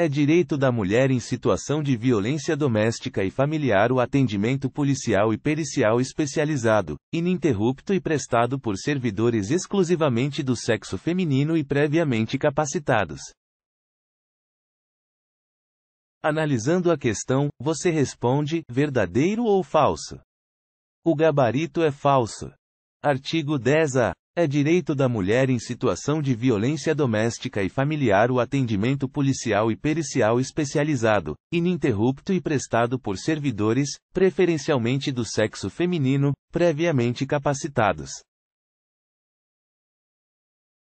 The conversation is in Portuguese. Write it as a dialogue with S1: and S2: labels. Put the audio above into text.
S1: É direito da mulher em situação de violência doméstica e familiar o atendimento policial e pericial especializado, ininterrupto e prestado por servidores exclusivamente do sexo feminino e previamente capacitados. Analisando a questão, você responde: verdadeiro ou falso? O gabarito é falso. Artigo 10A. É direito da mulher em situação de violência doméstica e familiar o atendimento policial e pericial especializado, ininterrupto e prestado por servidores, preferencialmente do sexo feminino, previamente capacitados.